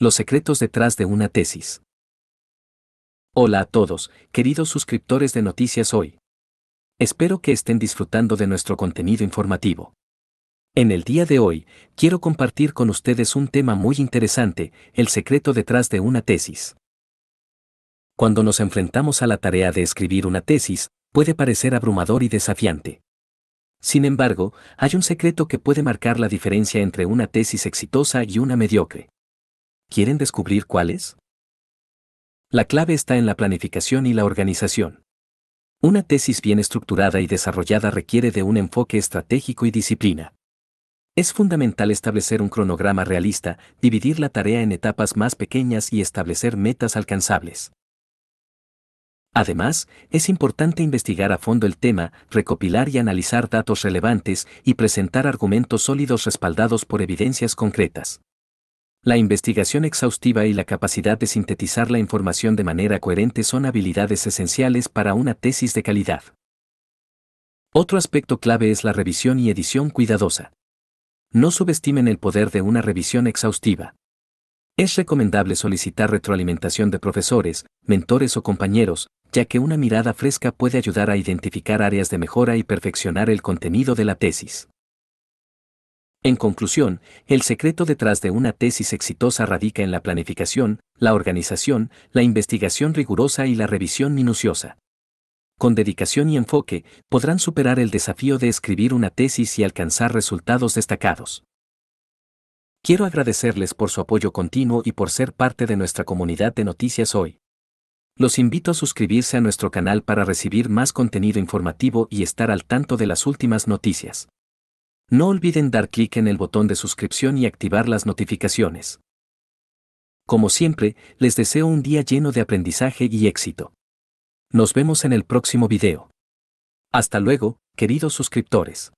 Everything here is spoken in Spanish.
Los secretos detrás de una tesis. Hola a todos, queridos suscriptores de Noticias Hoy. Espero que estén disfrutando de nuestro contenido informativo. En el día de hoy, quiero compartir con ustedes un tema muy interesante, el secreto detrás de una tesis. Cuando nos enfrentamos a la tarea de escribir una tesis, puede parecer abrumador y desafiante. Sin embargo, hay un secreto que puede marcar la diferencia entre una tesis exitosa y una mediocre. ¿Quieren descubrir cuáles? La clave está en la planificación y la organización. Una tesis bien estructurada y desarrollada requiere de un enfoque estratégico y disciplina. Es fundamental establecer un cronograma realista, dividir la tarea en etapas más pequeñas y establecer metas alcanzables. Además, es importante investigar a fondo el tema, recopilar y analizar datos relevantes y presentar argumentos sólidos respaldados por evidencias concretas. La investigación exhaustiva y la capacidad de sintetizar la información de manera coherente son habilidades esenciales para una tesis de calidad. Otro aspecto clave es la revisión y edición cuidadosa. No subestimen el poder de una revisión exhaustiva. Es recomendable solicitar retroalimentación de profesores, mentores o compañeros, ya que una mirada fresca puede ayudar a identificar áreas de mejora y perfeccionar el contenido de la tesis. En conclusión, el secreto detrás de una tesis exitosa radica en la planificación, la organización, la investigación rigurosa y la revisión minuciosa. Con dedicación y enfoque, podrán superar el desafío de escribir una tesis y alcanzar resultados destacados. Quiero agradecerles por su apoyo continuo y por ser parte de nuestra comunidad de noticias hoy. Los invito a suscribirse a nuestro canal para recibir más contenido informativo y estar al tanto de las últimas noticias. No olviden dar clic en el botón de suscripción y activar las notificaciones. Como siempre, les deseo un día lleno de aprendizaje y éxito. Nos vemos en el próximo video. Hasta luego, queridos suscriptores.